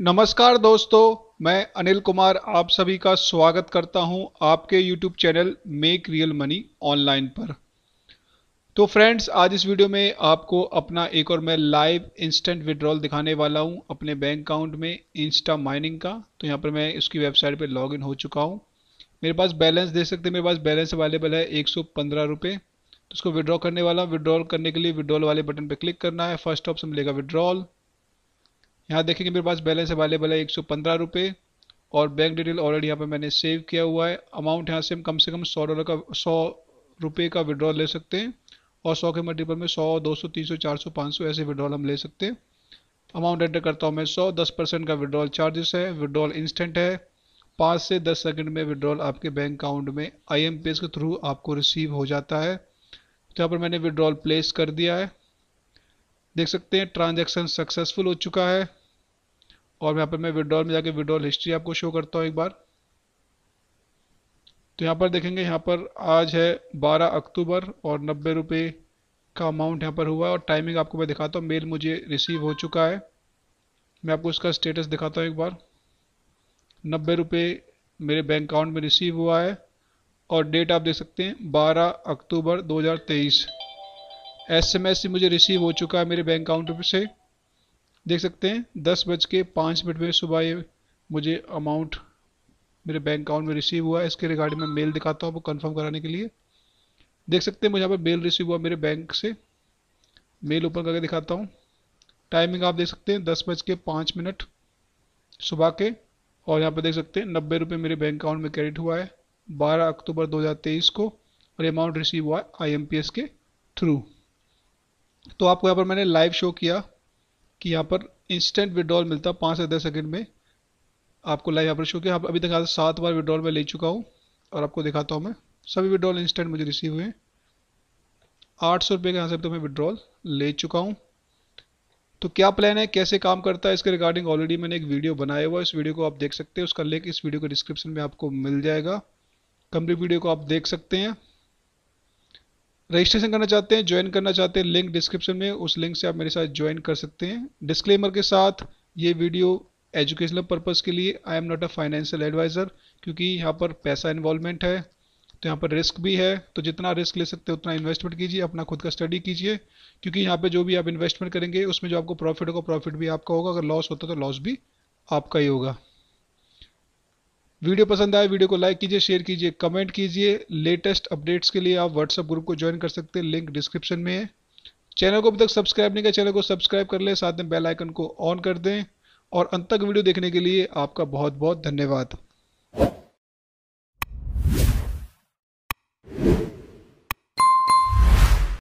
नमस्कार दोस्तों मैं अनिल कुमार आप सभी का स्वागत करता हूं आपके YouTube channel make real money online पर तो फ्रेंड्स आज इस वीडियो में आपको अपना एक और मैं लाइव इंस्टेंट विड्रॉल दिखाने वाला हूं अपने बैंक अकाउंट में इंस्टा माइनिंग का तो यहां पर मैं इसकी वेबसाइट पर लॉग हो चुका हूँ मेरे पास बैलेंस देख सकते हैं मेरे पास बैलेंस अवेलेबल है एक सौ तो उसको विड्रॉ करने वाला विड्रॉल करने के लिए विड्रॉल वाले बटन पर क्लिक करना है फर्स्ट ऑप्शन मिलेगा विड्रॉल यहाँ देखेंगे मेरे पास बैलेंस अवेलेबल है एक सौ पंद्रह रुपये और बैंक डिटेल ऑलरेडी यहाँ पे मैंने सेव किया हुआ है अमाउंट यहाँ से हम कम से कम सौ डॉलर का सौ रुपये का विड्रॉल ले सकते हैं और सौ के मल्टीपल में सौ दो सौ तीन सौ चार सौ पाँच सौ ऐसे विड्रॉल हम ले सकते हैं अमाउंट एंटर करता हूँ मैं सौ दस परसेंट का विड्रॉल चार्जेस है विड्रॉल इंस्टेंट है पाँच से दस सेकेंड में विड्रॉल आपके बैंक अकाउंट में आई एम के थ्रू आपको रिसीव हो जाता है तो यहाँ पर मैंने विड्रॉल प्लेस कर दिया है देख सकते हैं ट्रांजेक्शन सक्सेसफुल हो चुका है और यहाँ पर मैं विड्रॉल में जाके विड्रॉल हिस्ट्री आपको शो करता हूँ एक बार तो यहाँ पर देखेंगे यहाँ पर आज है 12 अक्टूबर और नब्बे रुपये का अमाउंट यहाँ पर हुआ और टाइमिंग आपको मैं दिखाता हूँ मेल मुझे रिसीव हो चुका है मैं आपको इसका स्टेटस दिखाता हूँ एक बार नब्बे रुपये मेरे बैंक अकाउंट में रिसीव हुआ है और डेट आप देख सकते हैं 12 अक्टूबर 2023 एसएमएस मुझे रिसीव हो चुका है मेरे बैंक अकाउंट से देख सकते हैं दस बज के पाँच मिनट में सुबह ये मुझे अमाउंट मेरे बैंक अकाउंट में रिसीव हुआ है इसके रिगार्डिंग मैं मेल दिखाता हूँ आपको कन्फर्म कराने के लिए देख सकते हैं मुझे यहाँ पर मेल रिसीव हुआ मेरे बैंक से मेल ओपन करके दिखाता हूँ टाइमिंग आप देख सकते हैं दस बज के पाँच मिनट सुबह के और यहाँ पर देख सकते हैं नब्बे रुपये मेरे बैंक अकाउंट में क्रेडिट हुआ है बारह अक्टूबर 2023 को और अमाउंट रिसीव हुआ है आई के थ्रू तो आपको यहाँ पर मैंने लाइव शो किया कि यहाँ पर इंस्टेंट विड्रॉल मिलता है पाँच से दस सेकेंड में आपको लाइव यहाँ पर शो किया आप अभी तक आज सात बार विड्रॉल में ले चुका हूँ और आपको दिखाता हूँ मैं सभी विड्रॉल इंस्टेंट मुझे रिसीव हुए आठ सौ रुपये के यहाँ से तो मैं विड्रॉल ले चुका हूँ तो क्या प्लान है कैसे काम करता है इसके रिगार्डिंग ऑलरेडी मैंने एक वीडियो बनाया हुआ है इस वीडियो को आप देख सकते हैं उसका लिंक इस वीडियो के डिस्क्रिप्शन में आपको मिल जाएगा कंप्लीट वीडियो को आप देख सकते हैं रजिस्ट्रेशन करना चाहते हैं ज्वाइन करना चाहते हैं लिंक डिस्क्रिप्शन में उस लिंक से आप मेरे साथ ज्वाइन कर सकते हैं डिस्क्लेमर के साथ ये वीडियो एजुकेशनल पर्पज़ के लिए I am not a financial adviser क्योंकि यहाँ पर पैसा इन्वॉल्वमेंट है तो यहाँ पर रिस्क भी है तो जितना रिस्क ले सकते हैं उतना इन्वेस्टमेंट कीजिए अपना खुद का स्टडी कीजिए क्योंकि यहाँ पे जो भी आप इन्वेस्टमेंट करेंगे उसमें जो आपको प्रॉफिट होगा प्रॉफिट भी आपका होगा अगर लॉस होता तो लॉस भी आपका ही होगा वीडियो पसंद आए वीडियो को लाइक कीजिए शेयर कीजिए कमेंट कीजिए लेटेस्ट अपडेट्स के लिए आप व्हाट्सअप ग्रुप को ज्वाइन कर सकते हैं लिंक डिस्क्रिप्शन में है चैनल को अभी तक सब्सक्राइब नहीं किया चैनल को सब्सक्राइब कर लें साथ में बेल आइकन को ऑन कर दें और अंत तक वीडियो देखने के लिए आपका बहुत बहुत धन्यवाद